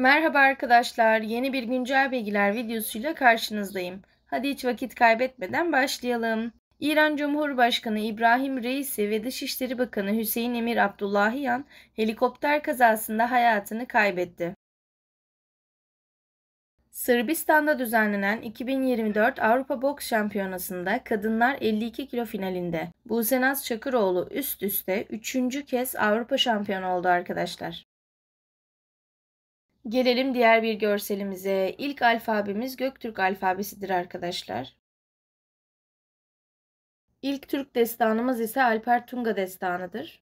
Merhaba arkadaşlar, yeni bir güncel bilgiler videosuyla karşınızdayım. Hadi hiç vakit kaybetmeden başlayalım. İran Cumhurbaşkanı İbrahim Reisi ve Dışişleri Bakanı Hüseyin Emir Abdullahiyan helikopter kazasında hayatını kaybetti. Sırbistan'da düzenlenen 2024 Avrupa Boks Şampiyonası'nda kadınlar 52 kilo finalinde Buse Çakıroğlu üst üste 3. kez Avrupa şampiyonu oldu arkadaşlar. Gelelim diğer bir görselimize. İlk alfabemiz Göktürk alfabesidir arkadaşlar. İlk Türk destanımız ise Alper Tunga destanıdır.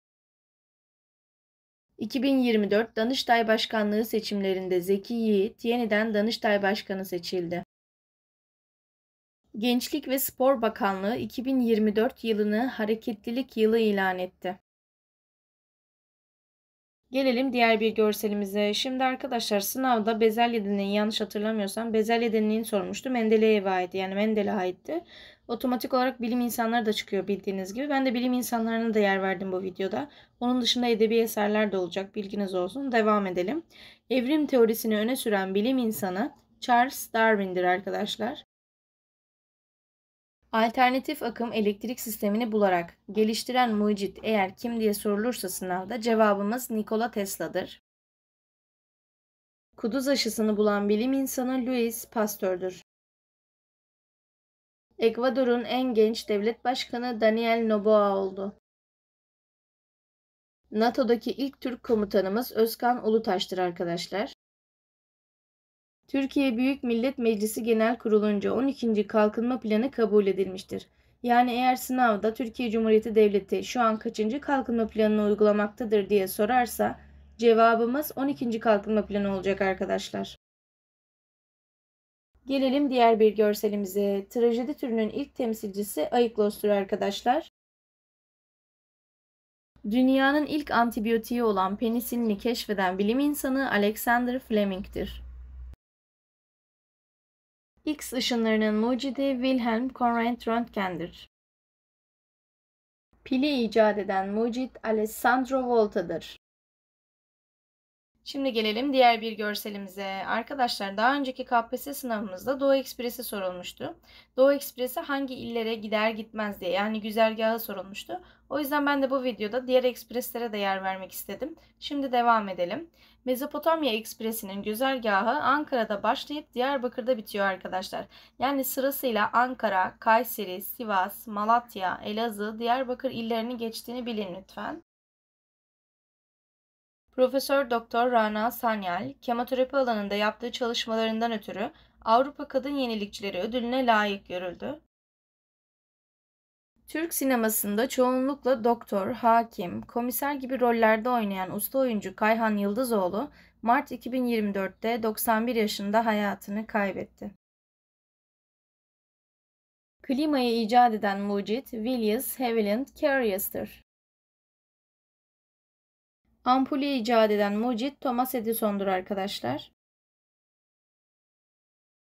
2024 Danıştay Başkanlığı seçimlerinde Zeki Yiğit yeniden Danıştay Başkanı seçildi. Gençlik ve Spor Bakanlığı 2024 yılını hareketlilik yılı ilan etti. Gelelim diğer bir görselimize. Şimdi arkadaşlar sınavda bezelye deneyi yanlış hatırlamıyorsam bezelye deneyini sormuştu. Mendeleyev'e aitti yani Mendel'e aitti. Otomatik olarak bilim insanları da çıkıyor bildiğiniz gibi. Ben de bilim insanlarına da yer verdim bu videoda. Onun dışında edebi eserler de olacak bilginiz olsun. Devam edelim. Evrim teorisini öne süren bilim insanı Charles Darwin'dir arkadaşlar. Alternatif akım elektrik sistemini bularak geliştiren mucit eğer kim diye sorulursa sınavda cevabımız Nikola Tesla'dır. Kuduz aşısını bulan bilim insanı Louis Pasteur'dur. Ekvador'un en genç devlet başkanı Daniel Noboa oldu. NATO'daki ilk Türk komutanımız Özkan Ulutaş'tır arkadaşlar. Türkiye Büyük Millet Meclisi Genel Kurulu'nca 12. Kalkınma Planı kabul edilmiştir. Yani eğer sınavda Türkiye Cumhuriyeti Devleti şu an kaçıncı kalkınma planını uygulamaktadır diye sorarsa cevabımız 12. kalkınma planı olacak arkadaşlar. Gelelim diğer bir görselimize. Trajedi türünün ilk temsilcisi Aiklos'tur arkadaşlar. Dünyanın ilk antibiyotiği olan penisilini keşfeden bilim insanı Alexander Fleming'dir. X ışınlarının mucidi Wilhelm Conrad Röntgen'dir. Pili icat eden mucit Alessandro Volta'dır. Şimdi gelelim diğer bir görselimize. Arkadaşlar daha önceki KPSS sınavımızda Doğu Ekspresi sorulmuştu. Doğu Ekspresi hangi illere gider gitmez diye yani güzergahı sorulmuştu. O yüzden ben de bu videoda diğer ekspreslere de yer vermek istedim. Şimdi devam edelim. Mezopotamya Ekspresi'nin güzergahı Ankara'da başlayıp Diyarbakır'da bitiyor arkadaşlar. Yani sırasıyla Ankara, Kayseri, Sivas, Malatya, Elazığ, Diyarbakır illerini geçtiğini bilin lütfen. Profesör Doktor Rana Sanyal, kemoterapi alanında yaptığı çalışmalarından ötürü Avrupa Kadın Yenilikçileri ödülüne layık görüldü. Türk sinemasında çoğunlukla doktor, hakim, komiser gibi rollerde oynayan usta oyuncu Kayhan Yıldızoğlu, Mart 2024'te 91 yaşında hayatını kaybetti. Klimayı icat eden mucit William Haviland Curious'tır. Ampulü icat eden mucit Thomas Edison'dur arkadaşlar.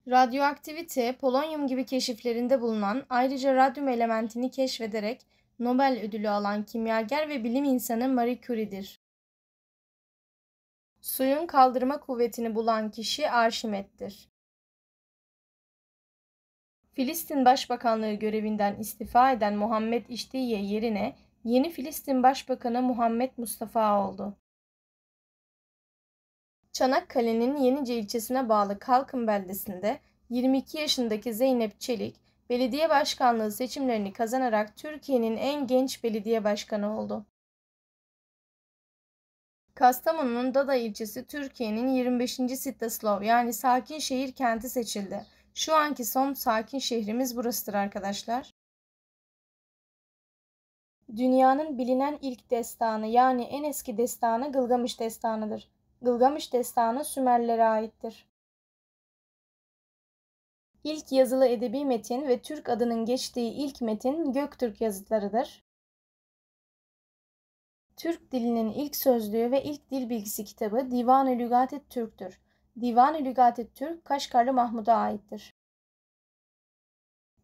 Radyoaktivite, polonyum gibi keşiflerinde bulunan ayrıca radyum elementini keşfederek Nobel ödülü alan kimyager ve bilim insanı Marie Curie'dir. Suyun kaldırma kuvvetini bulan kişi Arşimet'tir. Filistin Başbakanlığı görevinden istifa eden Muhammed İştiye yerine yeni Filistin Başbakanı Muhammed Mustafa oldu. Çanakkale'nin Yenice ilçesine bağlı Kalkın beldesinde 22 yaşındaki Zeynep Çelik, belediye başkanlığı seçimlerini kazanarak Türkiye'nin en genç belediye başkanı oldu. Kastamonu'nun Dada ilçesi Türkiye'nin 25. Sitteslov yani sakin şehir kenti seçildi. Şu anki son sakin şehrimiz burasıdır arkadaşlar dünyanın bilinen ilk destanı yani en eski destanı Gılgamış destanıdır. Gılgamış destanı Sümerlere aittir. İlk yazılı edebi metin ve Türk adının geçtiği ilk metin Göktürk yazıtlarıdır. Türk dilinin ilk sözlüğü ve ilk dil bilgisi kitabı Divan-ı Lügatet Türk'tür. Divan-ı Lügatet Türk, Kaşgarlı Mahmud'a aittir.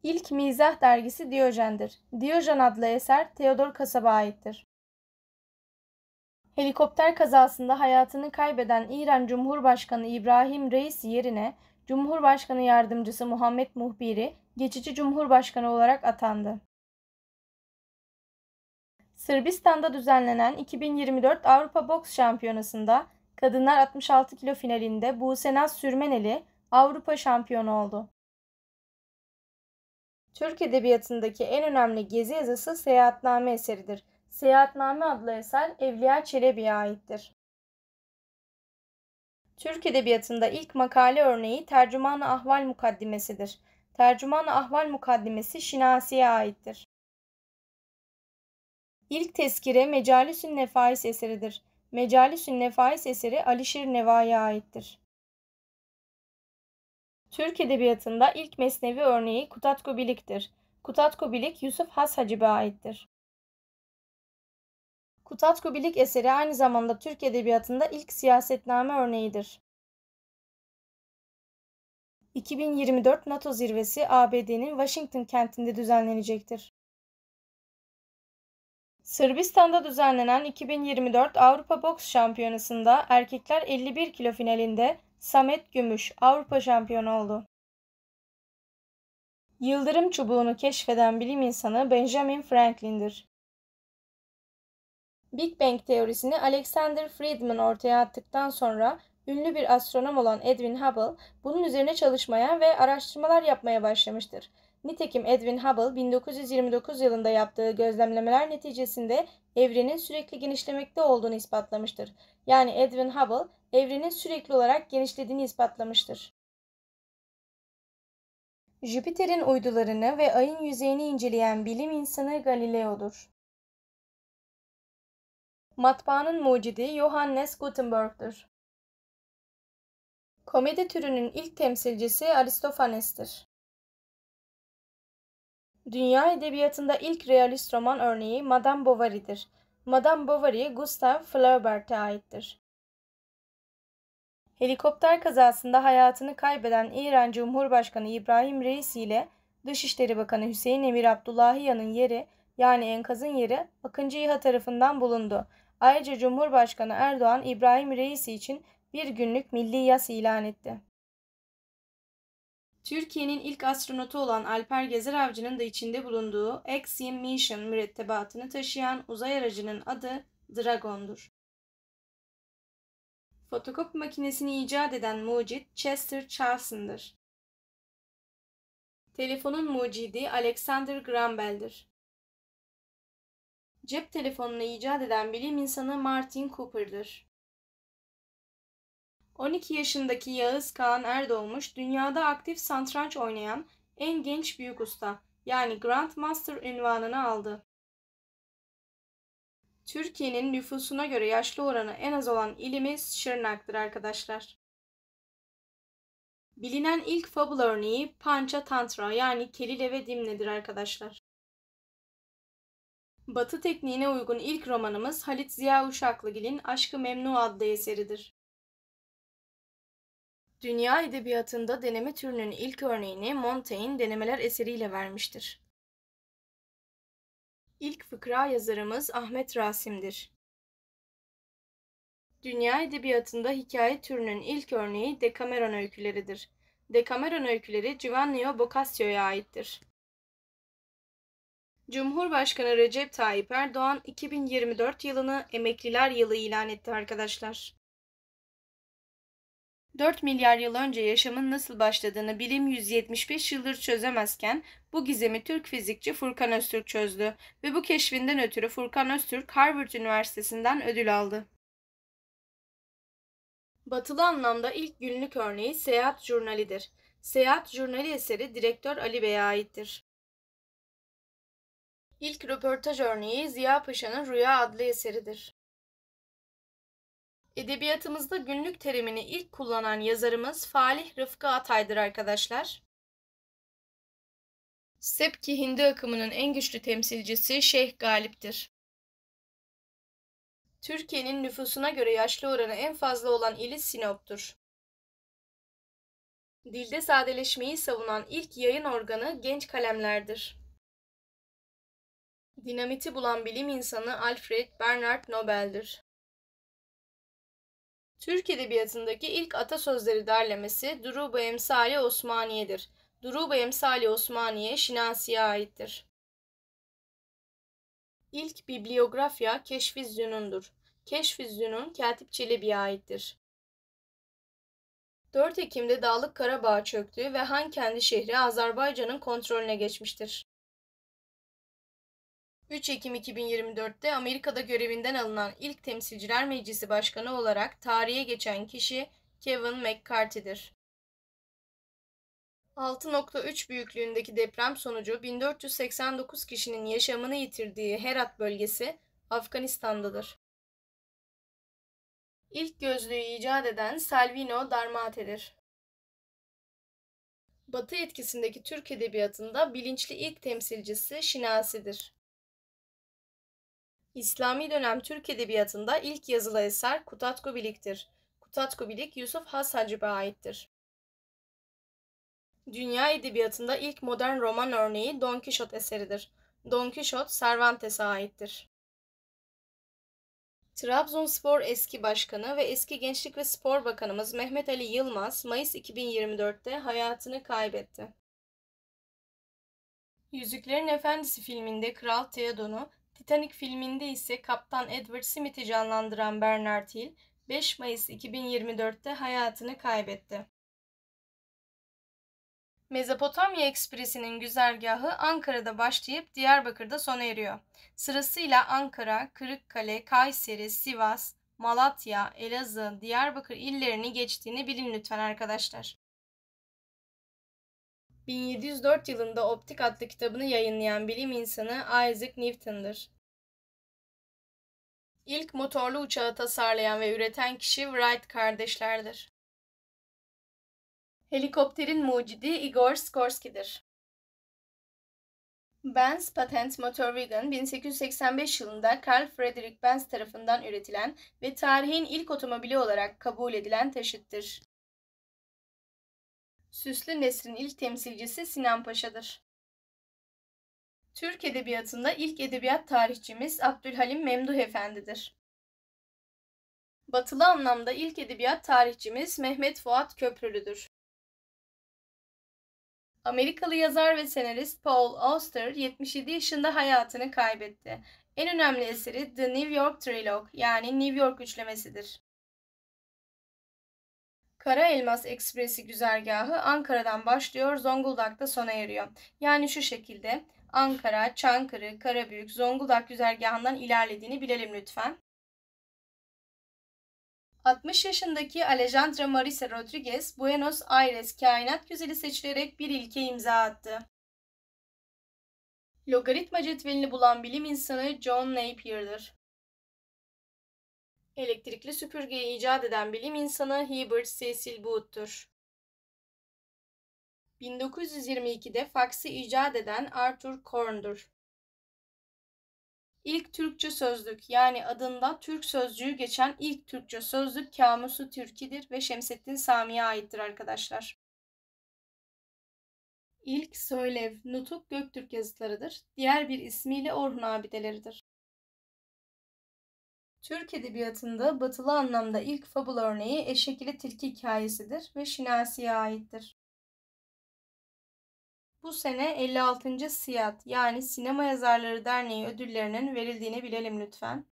İlk mizah dergisi Diyojen'dir. Diyojen adlı eser Theodor Kasab'a aittir. Helikopter kazasında hayatını kaybeden İran Cumhurbaşkanı İbrahim Reis yerine Cumhurbaşkanı Yardımcısı Muhammed Muhbiri geçici Cumhurbaşkanı olarak atandı. Sırbistan'da düzenlenen 2024 Avrupa Boks Şampiyonası'nda kadınlar 66 kilo finalinde Buse Naz Sürmeneli Avrupa şampiyonu oldu. Türk Edebiyatı'ndaki en önemli gezi yazısı Seyahatname eseridir. Seyahatname adlı eser Evliya Çelebi'ye aittir. Türk Edebiyatı'nda ilk makale örneği Tercüman-ı Ahval Mukaddimesidir. Tercüman-ı Ahval Mukaddimesi Şinasi'ye aittir. İlk tezkire Mecalisün Nefais eseridir. Mecalisün Nefais eseri Alişir Neva'ya aittir. Türk edebiyatında ilk mesnevi örneği Kutatku Bilik'tir. Kutatku Bilik Yusuf Has Hacib'e aittir. Kutatku Bilik eseri aynı zamanda Türk edebiyatında ilk siyasetname örneğidir. 2024 NATO zirvesi ABD'nin Washington kentinde düzenlenecektir. Sırbistan'da düzenlenen 2024 Avrupa Boks Şampiyonası'nda erkekler 51 kilo finalinde Samet Gümüş Avrupa şampiyonu oldu. Yıldırım çubuğunu keşfeden bilim insanı Benjamin Franklin'dir. Big Bang teorisini Alexander Friedman ortaya attıktan sonra ünlü bir astronom olan Edwin Hubble bunun üzerine çalışmaya ve araştırmalar yapmaya başlamıştır. Nitekim Edwin Hubble 1929 yılında yaptığı gözlemlemeler neticesinde evrenin sürekli genişlemekte olduğunu ispatlamıştır. Yani Edwin Hubble evrenin sürekli olarak genişlediğini ispatlamıştır. Jüpiter'in uydularını ve ayın yüzeyini inceleyen bilim insanı Galileo'dur. Matbaanın mucidi Johannes Gutenberg'dir. Komedi türünün ilk temsilcisi Aristofanes'tir. Dünya edebiyatında ilk realist roman örneği Madame Bovary'dir. Madame Bovary, Gustave Flaubert'e aittir. Helikopter kazasında hayatını kaybeden İran Cumhurbaşkanı İbrahim Reis ile Dışişleri Bakanı Hüseyin Emir Abdullahiyan'ın yeri yani enkazın yeri Akıncı İHA tarafından bulundu. Ayrıca Cumhurbaşkanı Erdoğan İbrahim Reisi için bir günlük milli yas ilan etti. Türkiye'nin ilk astronotu olan Alper Gezer Avcı'nın da içinde bulunduğu Axiom Mission mürettebatını taşıyan uzay aracının adı Dragon'dur. Fotokopi makinesini icat eden mucit Chester Charleson'dır. Telefonun mucidi Alexander Graham Bell'dir. Cep telefonunu icat eden bilim insanı Martin Cooper'dır. 12 yaşındaki Yağız Kağan Erdoğmuş dünyada aktif santranç oynayan en genç büyük usta yani Grand Master ünvanını aldı. Türkiye'nin nüfusuna göre yaşlı oranı en az olan ilimiz Şırnak'tır arkadaşlar. Bilinen ilk fabul örneği Panca Tantra yani Kelile ve Dimne'dir arkadaşlar. Batı tekniğine uygun ilk romanımız Halit Ziya Uşaklıgil'in Aşkı Memnu adlı eseridir. Dünya edebiyatında deneme türünün ilk örneğini Montaigne denemeler eseriyle vermiştir. İlk fıkra yazarımız Ahmet Rasim'dir. Dünya edebiyatında hikaye türünün ilk örneği Decameron öyküleridir. Decameron öyküleri Giovanni Boccaccio'ya aittir. Cumhurbaşkanı Recep Tayyip Erdoğan 2024 yılını emekliler yılı ilan etti arkadaşlar. 4 milyar yıl önce yaşamın nasıl başladığını bilim 175 yıldır çözemezken bu gizemi Türk fizikçi Furkan Öztürk çözdü ve bu keşfinden ötürü Furkan Öztürk Harvard Üniversitesi'nden ödül aldı. Batılı anlamda ilk günlük örneği Seyahat Jurnali'dir. Seyahat Jurnali eseri direktör Ali Bey'e aittir. İlk röportaj örneği Ziya Paşa'nın Rüya adlı eseridir. Edebiyatımızda günlük terimini ilk kullanan yazarımız Falih Rıfkı Atay'dır arkadaşlar. Sepki Hindi akımının en güçlü temsilcisi Şeyh Galip'tir. Türkiye'nin nüfusuna göre yaşlı oranı en fazla olan ili Sinop'tur. Dilde sadeleşmeyi savunan ilk yayın organı Genç Kalemler'dir. Dinamiti bulan bilim insanı Alfred Bernard Nobel'dir. Türk Edebiyatı'ndaki ilk atasözleri derlemesi Duruba Emsali Osmaniye'dir. Duruba Emsali Osmaniye Şinasi'ye aittir. İlk bibliografya Keşfi Zünun'dur. Keşfi Zünun Katip Çelebi'ye aittir. 4 Ekim'de Dağlık Karabağ çöktü ve Han kendi şehri Azerbaycan'ın kontrolüne geçmiştir. 3 Ekim 2024'te Amerika'da görevinden alınan ilk Temsilciler Meclisi Başkanı olarak tarihe geçen kişi Kevin McCarthy'dir. 6.3 büyüklüğündeki deprem sonucu 1489 kişinin yaşamını yitirdiği Herat bölgesi Afganistan'dadır. İlk gözlüğü icat eden Salvino Darmate'dir. Batı etkisindeki Türk edebiyatında bilinçli ilk temsilcisi Şinasi'dir. İslami dönem Türk Edebiyatı'nda ilk yazılı eser Kutatku Bilik'tir. Kutatku Bilik Yusuf Has Hacib'e aittir. Dünya edebiyatında ilk modern roman örneği Don Kişot eseridir. Don Kişot Cervantes'e aittir. Trabzonspor eski başkanı ve eski Gençlik ve Spor Bakanımız Mehmet Ali Yılmaz Mayıs 2024'te hayatını kaybetti. Yüzüklerin Efendisi filminde Kral Theoden'u Titanic filminde ise Kaptan Edward Smith'i canlandıran Bernard Hill 5 Mayıs 2024'te hayatını kaybetti. Mezopotamya Ekspresi'nin güzergahı Ankara'da başlayıp Diyarbakır'da sona eriyor. Sırasıyla Ankara, Kırıkkale, Kayseri, Sivas, Malatya, Elazığ, Diyarbakır illerini geçtiğini bilin lütfen arkadaşlar. 1704 yılında Optik adlı kitabını yayınlayan bilim insanı Isaac Newton'dır. İlk motorlu uçağı tasarlayan ve üreten kişi Wright kardeşlerdir. Helikopterin mucidi Igor Skorsky'dir. Benz Patent motor Motorwagen 1885 yılında Carl Friedrich Benz tarafından üretilen ve tarihin ilk otomobili olarak kabul edilen taşıttır. Süslü Nesrin ilk temsilcisi Sinan Paşa'dır. Türk Edebiyatı'nda ilk edebiyat tarihçimiz Abdülhalim Memduh Efendi'dir. Batılı anlamda ilk edebiyat tarihçimiz Mehmet Fuat Köprülü'dür. Amerikalı yazar ve senarist Paul Auster 77 yaşında hayatını kaybetti. En önemli eseri The New York Trilogue yani New York üçlemesidir. Kara Elmas Ekspresi güzergahı Ankara'dan başlıyor, Zonguldak'ta sona eriyor. Yani şu şekilde Ankara, Çankırı, Karabük, Zonguldak güzergahından ilerlediğini bilelim lütfen. 60 yaşındaki Alejandra Marisa Rodriguez, Buenos Aires kainat güzeli seçilerek bir ilke imza attı. Logaritma cetvelini bulan bilim insanı John Napier'dir. Elektrikli süpürgeyi icat eden bilim insanı Hubert Cecil Booth'tur. 1922'de faksı icat eden Arthur Korn'dur. İlk Türkçe sözlük yani adında Türk sözcüğü geçen ilk Türkçe sözlük Kamusu Türkidir ve Şemsettin Sami'ye aittir arkadaşlar. İlk söylev, nutuk Göktürk yazıtlarıdır. Diğer bir ismiyle Orhun abideleridir. Türk edebiyatında batılı anlamda ilk fabul örneği Eşek Tilki hikayesidir ve Şinasi'ye aittir. Bu sene 56. Siyat yani Sinema Yazarları Derneği ödüllerinin verildiğini bilelim lütfen.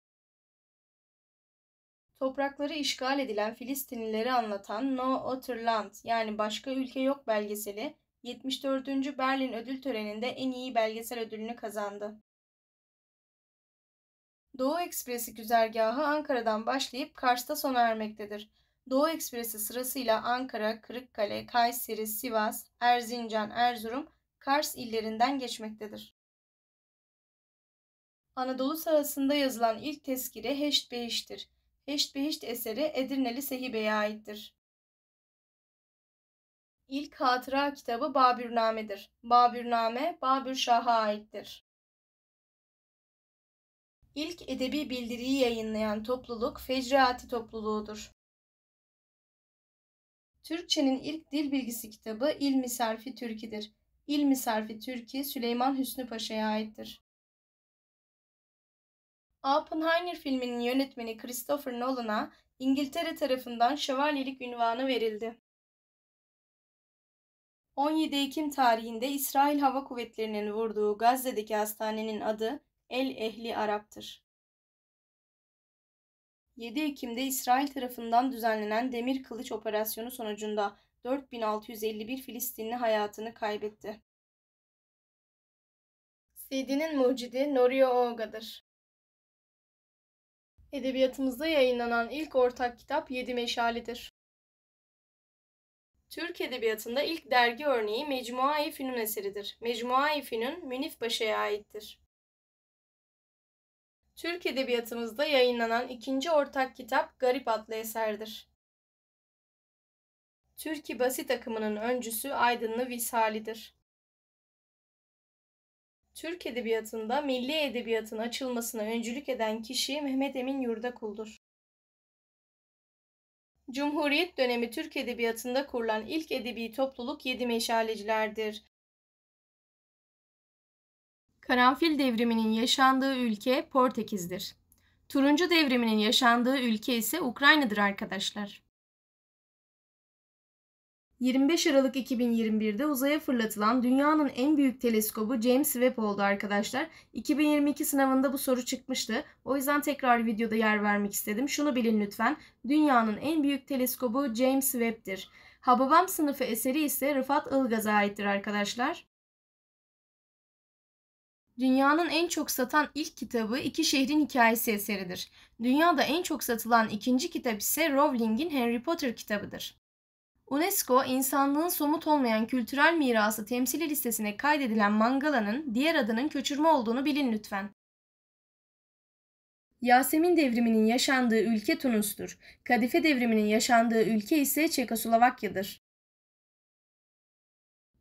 Toprakları işgal edilen Filistinlileri anlatan No Other Land yani Başka Ülke Yok belgeseli 74. Berlin Ödül Töreni'nde en iyi belgesel ödülünü kazandı. Doğu Ekspresi güzergahı Ankara'dan başlayıp Kars'ta sona ermektedir. Doğu Ekspresi sırasıyla Ankara, Kırıkkale, Kayseri, Sivas, Erzincan, Erzurum, Kars illerinden geçmektedir. Anadolu sahasında yazılan ilk tezkire Heşt Behiş'tir. Heşt Behiş eseri Edirneli Sehibe'ye aittir. İlk hatıra kitabı Babürname'dir. Babürname, Babür Şah'a aittir. İlk edebi bildiriyi yayınlayan topluluk Fecraati topluluğudur. Türkçenin ilk dil bilgisi kitabı İlmi Sarfi Türki'dir. İlmi Sarfi Türki Süleyman Hüsnü Paşa'ya aittir. Oppenheimer filminin yönetmeni Christopher Nolan'a İngiltere tarafından şövalyelik ünvanı verildi. 17 Ekim tarihinde İsrail Hava Kuvvetleri'nin vurduğu Gazze'deki hastanenin adı el ehli Arap'tır. 7 Ekim'de İsrail tarafından düzenlenen Demir Kılıç operasyonu sonucunda 4651 Filistinli hayatını kaybetti. CD'nin mucidi Norio Oga'dır. Edebiyatımızda yayınlanan ilk ortak kitap Yedi Meşale'dir. Türk Edebiyatı'nda ilk dergi örneği Mecmua-i Fünun eseridir. Mecmua-i Fünun, Münif Paşa'ya aittir. Türk Edebiyatımızda yayınlanan ikinci ortak kitap Garip adlı eserdir. Türkiye basit akımının öncüsü Aydınlı Visali'dir. Türk Edebiyatı'nda milli edebiyatın açılmasına öncülük eden kişi Mehmet Emin Yurdakul'dur. Cumhuriyet dönemi Türk Edebiyatı'nda kurulan ilk edebi topluluk Yedi Meşalecilerdir. Karanfil devriminin yaşandığı ülke Portekiz'dir. Turuncu devriminin yaşandığı ülke ise Ukrayna'dır arkadaşlar. 25 Aralık 2021'de uzaya fırlatılan dünyanın en büyük teleskobu James Webb oldu arkadaşlar. 2022 sınavında bu soru çıkmıştı. O yüzden tekrar videoda yer vermek istedim. Şunu bilin lütfen. Dünyanın en büyük teleskobu James Webb'dir. Hababam sınıfı eseri ise Rıfat Ilgaz'a aittir arkadaşlar. Dünyanın en çok satan ilk kitabı İki Şehrin Hikayesi eseridir. Dünyada en çok satılan ikinci kitap ise Rowling'in Harry Potter kitabıdır. UNESCO, insanlığın somut olmayan kültürel mirası temsili listesine kaydedilen Mangala'nın diğer adının köçürme olduğunu bilin lütfen. Yasemin devriminin yaşandığı ülke Tunus'tur. Kadife devriminin yaşandığı ülke ise Çekoslovakya'dır.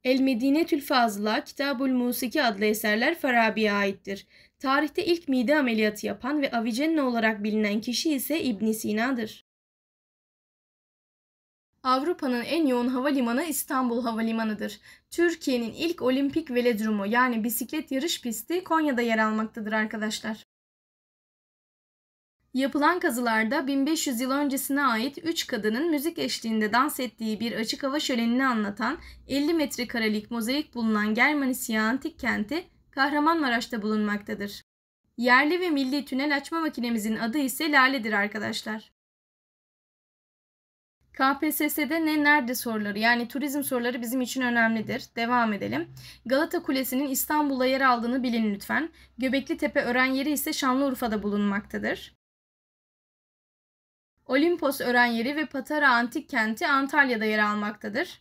El Medinetül Fazla, Kitabul Musiki adlı eserler Farabi'ye aittir. Tarihte ilk mide ameliyatı yapan ve Avicenna olarak bilinen kişi ise İbn Sina'dır. Avrupa'nın en yoğun havalimanı İstanbul Havalimanı'dır. Türkiye'nin ilk olimpik velodromu yani bisiklet yarış pisti Konya'da yer almaktadır arkadaşlar. Yapılan kazılarda 1500 yıl öncesine ait 3 kadının müzik eşliğinde dans ettiği bir açık hava şölenini anlatan 50 metrekarelik mozaik bulunan Germanisya antik kenti Kahramanmaraş'ta bulunmaktadır. Yerli ve milli tünel açma makinemizin adı ise Lale'dir arkadaşlar. KPSS'de ne nerede soruları yani turizm soruları bizim için önemlidir. Devam edelim. Galata Kulesi'nin İstanbul'a yer aldığını bilin lütfen. Göbekli Tepe öğren yeri ise Şanlıurfa'da bulunmaktadır. Olimpos Örenyeri ve Patara Antik Kenti Antalya'da yer almaktadır.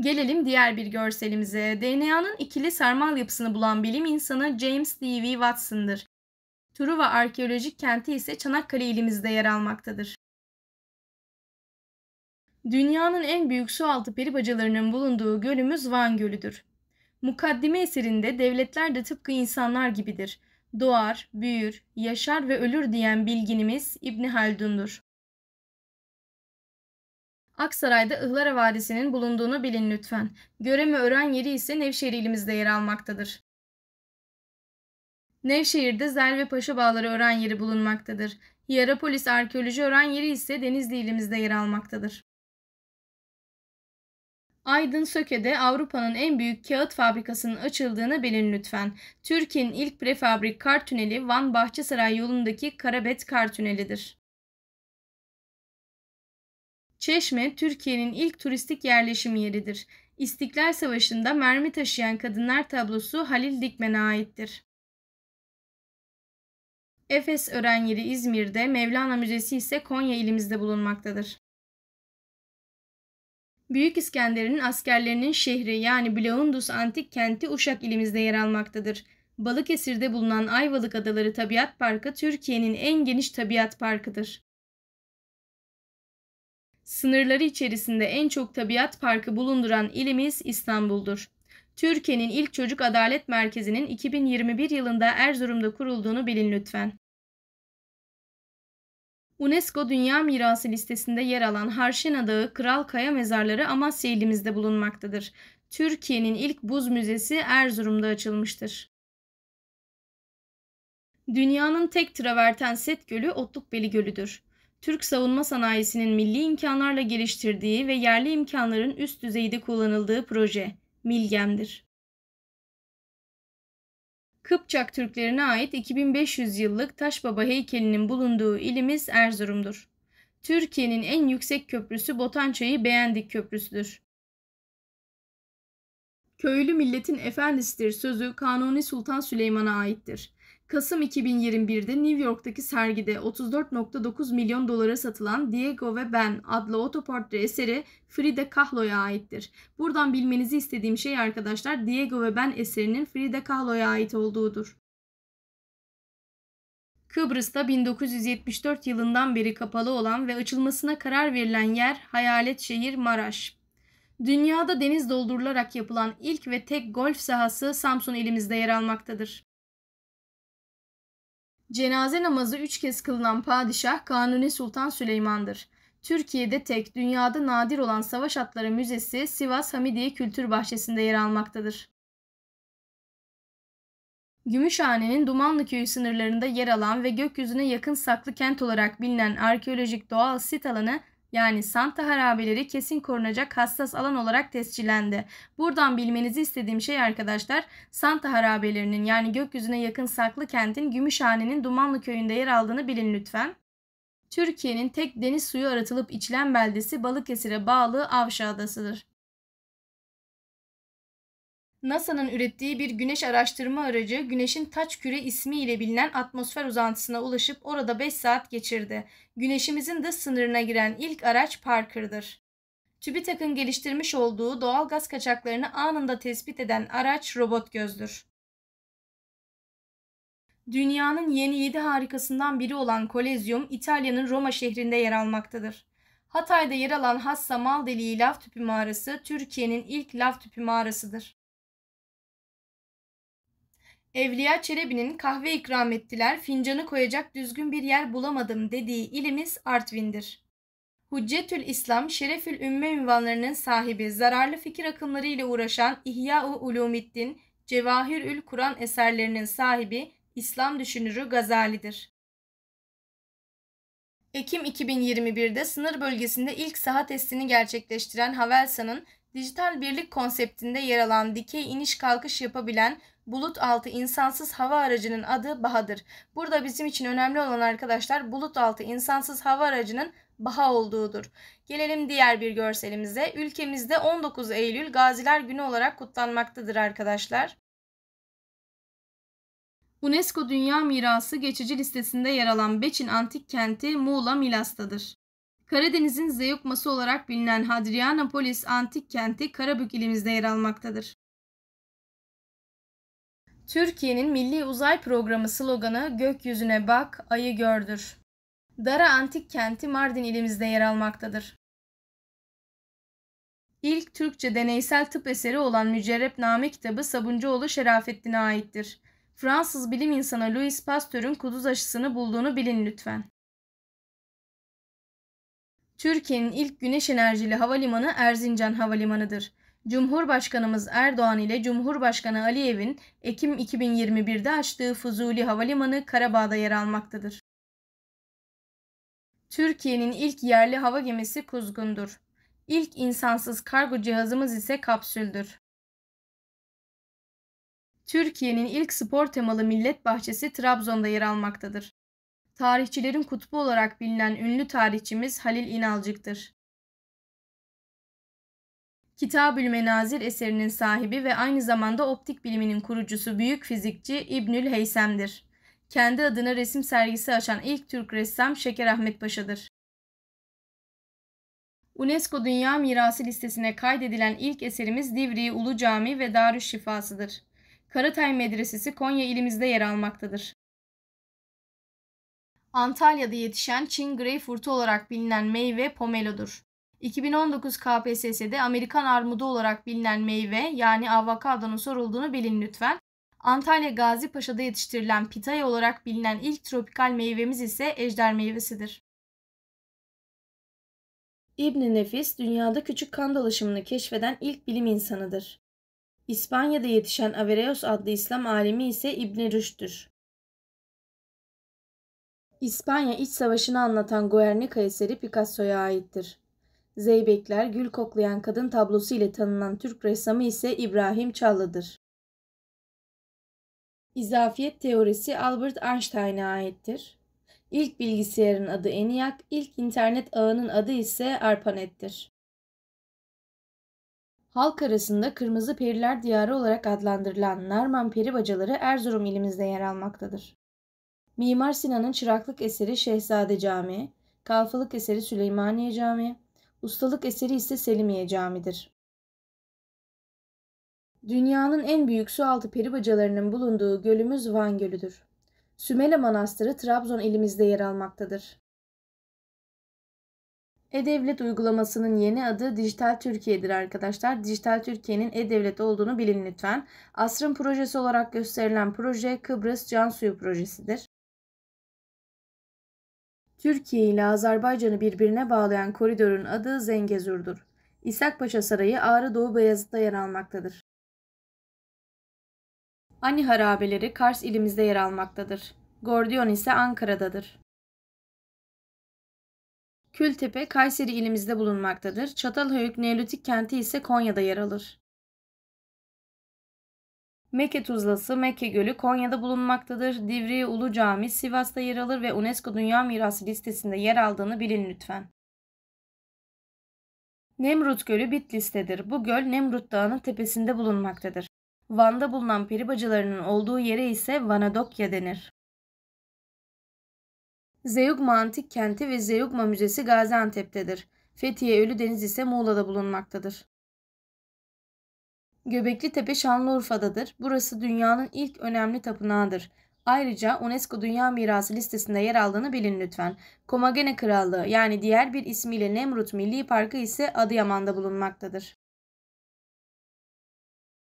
Gelelim diğer bir görselimize. DNA'nın ikili sarmal yapısını bulan bilim insanı James D.V. Watson'dır. Truva Arkeolojik Kenti ise Çanakkale ilimizde yer almaktadır. Dünyanın en büyük sualtı peri bacalarının bulunduğu gölümüz Van Gölü'dür. Mukaddime eserinde devletler de tıpkı insanlar gibidir doğar, büyür, yaşar ve ölür diyen bilginimiz İbn Haldun'dur. Aksaray'da Ihlara Vadisi'nin bulunduğunu bilin lütfen. Göreme öğren yeri ise Nevşehir ilimizde yer almaktadır. Nevşehir'de Zel ve Paşa Bağları öğren yeri bulunmaktadır. Hierapolis Arkeoloji öğren yeri ise Denizli ilimizde yer almaktadır. Aydın Söke'de Avrupa'nın en büyük kağıt fabrikasının açıldığını bilin lütfen. Türkiye'nin ilk prefabrik kar tüneli Van Bahçesaray yolundaki Karabet Kar Tüneli'dir. Çeşme, Türkiye'nin ilk turistik yerleşim yeridir. İstiklal Savaşı'nda mermi taşıyan kadınlar tablosu Halil Dikmen'e aittir. Efes Ören yeri İzmir'de, Mevlana Müzesi ise Konya ilimizde bulunmaktadır. Büyük İskender'in askerlerinin şehri yani Blaundus antik kenti Uşak ilimizde yer almaktadır. Balıkesir'de bulunan Ayvalık Adaları Tabiat Parkı Türkiye'nin en geniş tabiat parkıdır. Sınırları içerisinde en çok tabiat parkı bulunduran ilimiz İstanbul'dur. Türkiye'nin ilk çocuk adalet merkezinin 2021 yılında Erzurum'da kurulduğunu bilin lütfen. UNESCO Dünya Mirası listesinde yer alan Harşina Dağı Kral Kaya Mezarları Amasya ilimizde bulunmaktadır. Türkiye'nin ilk buz müzesi Erzurum'da açılmıştır. Dünyanın tek traverten set gölü Otlukbeli Gölü'dür. Türk savunma sanayisinin milli imkanlarla geliştirdiği ve yerli imkanların üst düzeyde kullanıldığı proje, Milgem'dir. Kıpçak Türklerine ait 2500 yıllık Taşbaba heykelinin bulunduğu ilimiz Erzurum'dur. Türkiye'nin en yüksek köprüsü Botançayı Beğendik Köprüsü'dür. Köylü milletin efendisidir sözü Kanuni Sultan Süleyman'a aittir. Kasım 2021'de New York'taki sergide 34.9 milyon dolara satılan Diego ve Ben adlı otoportre eseri Frida Kahlo'ya aittir. Buradan bilmenizi istediğim şey arkadaşlar Diego ve Ben eserinin Frida Kahlo'ya ait olduğudur. Kıbrıs'ta 1974 yılından beri kapalı olan ve açılmasına karar verilen yer hayalet şehir Maraş. Dünyada deniz doldurularak yapılan ilk ve tek golf sahası Samsun elimizde yer almaktadır. Cenaze namazı üç kez kılınan padişah Kanuni Sultan Süleyman'dır. Türkiye'de tek, dünyada nadir olan Savaş Atları Müzesi Sivas Hamidiye Kültür Bahçesi'nde yer almaktadır. Gümüşhane'nin Dumanlı Köyü sınırlarında yer alan ve gökyüzüne yakın saklı kent olarak bilinen arkeolojik doğal sit alanı yani Santa harabeleri kesin korunacak hassas alan olarak tescillendi. Buradan bilmenizi istediğim şey arkadaşlar Santa harabelerinin yani gökyüzüne yakın saklı kentin Gümüşhane'nin Dumanlı köyünde yer aldığını bilin lütfen. Türkiye'nin tek deniz suyu aratılıp içilen beldesi Balıkesir'e bağlı Avşa Adası'dır. NASA'nın ürettiği bir güneş araştırma aracı Güneş'in taç küre ismi ile bilinen atmosfer uzantısına ulaşıp orada 5 saat geçirdi. Güneşimizin dış sınırına giren ilk araç Parker'dır. TÜBİTAK'ın geliştirmiş olduğu doğal gaz kaçaklarını anında tespit eden araç robot gözdür. Dünyanın yeni 7 harikasından biri olan Kolezyum, İtalya'nın Roma şehrinde yer almaktadır. Hatay'da yer alan Hassa Mal Deliği Laf Tüpü Mağarası, Türkiye'nin ilk laf tüpü mağarasıdır. Evliya Çelebi'nin kahve ikram ettiler, fincanı koyacak düzgün bir yer bulamadım dediği ilimiz Artvin'dir. Hüccetül İslam, Şerefül Ümme ünvanlarının sahibi, zararlı fikir akımları ile uğraşan İhya-ı Ulumiddin, Cevahirül Kur'an eserlerinin sahibi, İslam düşünürü Gazali'dir. Ekim 2021'de sınır bölgesinde ilk saha testini gerçekleştiren Havelsan'ın Dijital birlik konseptinde yer alan dikey iniş kalkış yapabilen bulut altı insansız hava aracının adı Baha'dır. Burada bizim için önemli olan arkadaşlar bulut altı insansız hava aracının Baha olduğudur. Gelelim diğer bir görselimize. Ülkemizde 19 Eylül Gaziler Günü olarak kutlanmaktadır arkadaşlar. UNESCO Dünya Mirası geçici listesinde yer alan Beçin Antik Kenti Muğla Milas'tadır. Karadeniz'in Zeyukması olarak bilinen Hadrianapolis antik kenti Karabük ilimizde yer almaktadır. Türkiye'nin Milli Uzay Programı sloganı Gökyüzüne bak, ayı gördür. Dara antik kenti Mardin ilimizde yer almaktadır. İlk Türkçe deneysel tıp eseri olan Mücerrepname kitabı Sabuncuoğlu Şerafettin'e aittir. Fransız bilim insanı Louis Pasteur'un kuduz aşısını bulduğunu bilin lütfen. Türkiye'nin ilk güneş enerjili havalimanı Erzincan Havalimanı'dır. Cumhurbaşkanımız Erdoğan ile Cumhurbaşkanı Aliyev'in Ekim 2021'de açtığı Fuzuli Havalimanı Karabağ'da yer almaktadır. Türkiye'nin ilk yerli hava gemisi Kuzgun'dur. İlk insansız kargo cihazımız ise kapsüldür. Türkiye'nin ilk spor temalı millet bahçesi Trabzon'da yer almaktadır tarihçilerin kutbu olarak bilinen ünlü tarihçimiz Halil İnalcık'tır. Kitabül Menazir eserinin sahibi ve aynı zamanda optik biliminin kurucusu büyük fizikçi İbnül Heysem'dir. Kendi adına resim sergisi açan ilk Türk ressam Şeker Ahmet Paşa'dır. UNESCO Dünya Mirası listesine kaydedilen ilk eserimiz Divriği Ulu Cami ve Darüşşifasıdır. Şifası'dır. Karatay Medresesi Konya ilimizde yer almaktadır. Antalya'da yetişen Çin greyfurtu olarak bilinen meyve pomelodur. 2019 KPSS'de Amerikan armudu olarak bilinen meyve yani avokadonun sorulduğunu bilin lütfen. Antalya Gazi Paşa'da yetiştirilen pitaya olarak bilinen ilk tropikal meyvemiz ise ejder meyvesidir. İbn Nefis dünyada küçük kan dolaşımını keşfeden ilk bilim insanıdır. İspanya'da yetişen Averroes adlı İslam alimi ise İbn Rüşd'tür. İspanya İç Savaşı'nı anlatan Guernica eseri Picasso'ya aittir. Zeybekler Gül Koklayan Kadın tablosu ile tanınan Türk ressamı ise İbrahim Çallı'dır. İzafiyet teorisi Albert Einstein'a aittir. İlk bilgisayarın adı ENIAC, ilk internet ağının adı ise ARPANET'tir. Halk arasında Kırmızı Periler Diyarı olarak adlandırılan Narman peri bacaları Erzurum ilimizde yer almaktadır. Mimar Sinan'ın çıraklık eseri Şehzade Camii, kalfalık eseri Süleymaniye Camii, ustalık eseri ise Selimiye Camii'dir. Dünyanın en büyük sualtı peri bacalarının bulunduğu gölümüz Van Gölü'dür. Sümele Manastırı Trabzon ilimizde yer almaktadır. E-Devlet uygulamasının yeni adı Dijital Türkiye'dir arkadaşlar. Dijital Türkiye'nin E-Devlet olduğunu bilin lütfen. Asrın projesi olarak gösterilen proje Kıbrıs Can Suyu projesidir. Türkiye ile Azerbaycan'ı birbirine bağlayan koridorun adı Zengezur'dur. İshak Paşa Sarayı Ağrı Doğu Beyazıt'ta yer almaktadır. Ani harabeleri Kars ilimizde yer almaktadır. Gordiyon ise Ankara'dadır. Kültepe Kayseri ilimizde bulunmaktadır. Çatalhöyük Neolitik kenti ise Konya'da yer alır. Mekke Tuzlası, Mekke Gölü Konya'da bulunmaktadır. Divriği Ulu Cami Sivas'ta yer alır ve UNESCO Dünya Mirası listesinde yer aldığını bilin lütfen. Nemrut Gölü Bitlis'tedir. Bu göl Nemrut Dağı'nın tepesinde bulunmaktadır. Van'da bulunan peri bacalarının olduğu yere ise Vanadokya denir. Zeugma Antik Kenti ve Zeugma Müzesi Gaziantep'tedir. Fethiye Ölü Ölüdeniz ise Muğla'da bulunmaktadır. Göbekli Tepe Şanlıurfa'dadır. Burası dünyanın ilk önemli tapınağıdır. Ayrıca UNESCO Dünya Mirası listesinde yer aldığını bilin lütfen. Komagene Krallığı yani diğer bir ismiyle Nemrut Milli Parkı ise Adıyaman'da bulunmaktadır.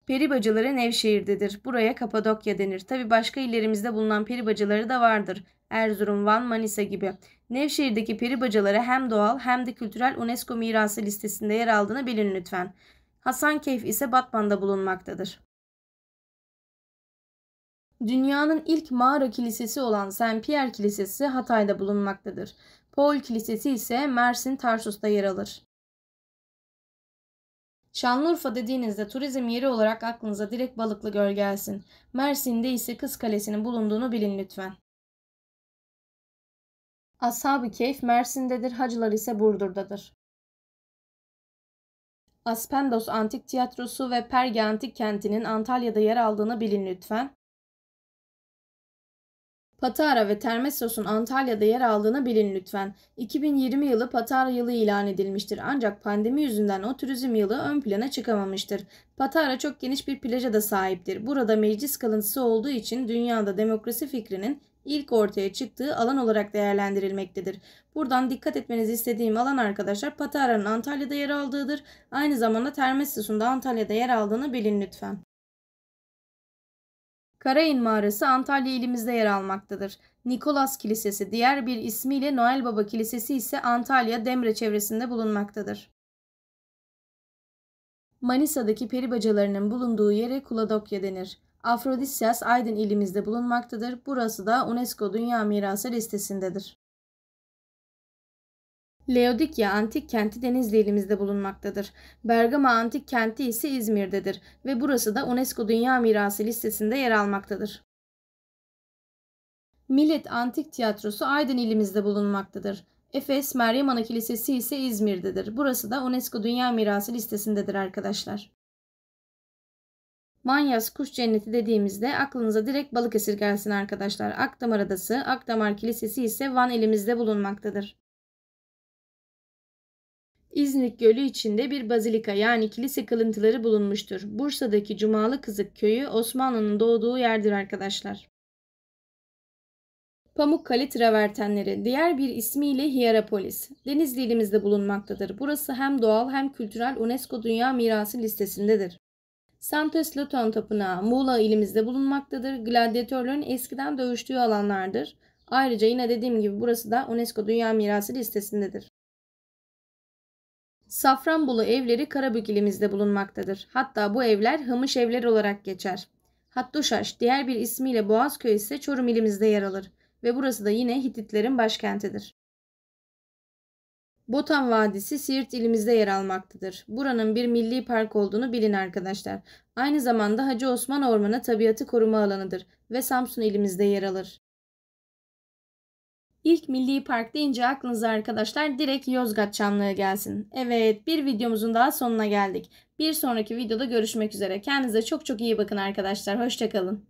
Peri bacaları Nevşehir'dedir. Buraya Kapadokya denir. Tabi başka illerimizde bulunan peri bacaları da vardır. Erzurum, Van, Manisa gibi. Nevşehir'deki peri bacaları hem doğal hem de kültürel UNESCO mirası listesinde yer aldığını bilin lütfen. Hasankeyf ise Batman'da bulunmaktadır. Dünyanın ilk mağara kilisesi olan Saint Pierre Kilisesi Hatay'da bulunmaktadır. Paul Kilisesi ise Mersin Tarsus'ta yer alır. Şanlıurfa dediğinizde turizm yeri olarak aklınıza direkt balıklı göl gelsin. Mersin'de ise Kız Kalesi'nin bulunduğunu bilin lütfen. Ashab-ı Keyf Mersin'dedir, hacılar ise Burdur'dadır. Aspendos Antik Tiyatrosu ve Perge Antik Kenti'nin Antalya'da yer aldığını bilin lütfen. Patara ve Termessos'un Antalya'da yer aldığını bilin lütfen. 2020 yılı Patara yılı ilan edilmiştir ancak pandemi yüzünden o turizm yılı ön plana çıkamamıştır. Patara çok geniş bir plaja da sahiptir. Burada meclis kalıntısı olduğu için dünyada demokrasi fikrinin ilk ortaya çıktığı alan olarak değerlendirilmektedir. Buradan dikkat etmenizi istediğim alan arkadaşlar Patara'nın Antalya'da yer aldığıdır. Aynı zamanda Termessus'un da Antalya'da yer aldığını bilin lütfen. Karain Mağarası Antalya ilimizde yer almaktadır. Nikolas Kilisesi diğer bir ismiyle Noel Baba Kilisesi ise Antalya Demre çevresinde bulunmaktadır. Manisa'daki peri bacalarının bulunduğu yere Kuladokya denir. Afrodisyas Aydın ilimizde bulunmaktadır. Burası da UNESCO Dünya Mirası listesindedir. Leodikya antik kenti Denizli ilimizde bulunmaktadır. Bergama antik kenti ise İzmir'dedir ve burası da UNESCO Dünya Mirası listesinde yer almaktadır. Millet Antik Tiyatrosu Aydın ilimizde bulunmaktadır. Efes Meryem Ana Kilisesi ise İzmir'dedir. Burası da UNESCO Dünya Mirası listesindedir arkadaşlar. Manyas kuş cenneti dediğimizde aklınıza direkt Balıkesir gelsin arkadaşlar. Akdamar Adası, Akdamar Kilisesi ise Van elimizde bulunmaktadır. İznik Gölü içinde bir bazilika yani kilise kalıntıları bulunmuştur. Bursa'daki Cumalı Kızık Köyü Osmanlı'nın doğduğu yerdir arkadaşlar. Pamukkale travertenleri diğer bir ismiyle Hierapolis. Denizli ilimizde bulunmaktadır. Burası hem doğal hem kültürel UNESCO Dünya Mirası listesindedir. Santos Luton Tapınağı Muğla ilimizde bulunmaktadır. Gladyatörlerin eskiden dövüştüğü alanlardır. Ayrıca yine dediğim gibi burası da UNESCO Dünya Mirası listesindedir. Safranbolu evleri Karabük ilimizde bulunmaktadır. Hatta bu evler Hamış evler olarak geçer. Hattuşaş diğer bir ismiyle Boğazköy ise Çorum ilimizde yer alır ve burası da yine Hititlerin başkentidir. Botan Vadisi Siirt ilimizde yer almaktadır. Buranın bir milli park olduğunu bilin arkadaşlar. Aynı zamanda Hacı Osman Ormanı tabiatı koruma alanıdır ve Samsun ilimizde yer alır. İlk milli park deyince aklınıza arkadaşlar direkt Yozgat Çamlığı gelsin. Evet bir videomuzun daha sonuna geldik. Bir sonraki videoda görüşmek üzere. Kendinize çok çok iyi bakın arkadaşlar. Hoşçakalın.